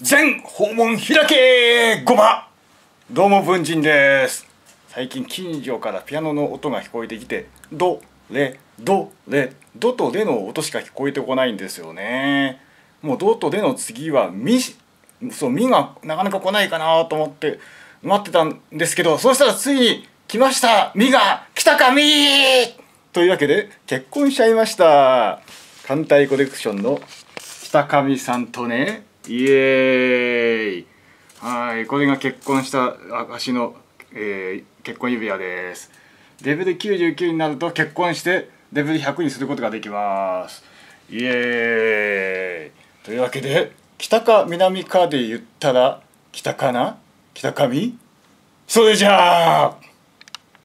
全訪問開けごまどうも文人です最近近所からピアノの音が聞こえてきてドレドレドとレの音しか聞こえてこないんですよねもうドとレの次はミそうミがなかなか来ないかなと思って待ってたんですけどそうしたらついに来ましたミが来たかミというわけで結婚しちゃいました艦隊コレクションの北上さんとねイエーイはいこれが結婚した足の、えー、結婚指輪ですレベル99になると結婚してレベル100にすることができますイエーイというわけで北か南かで言ったら北かな北上それじゃあ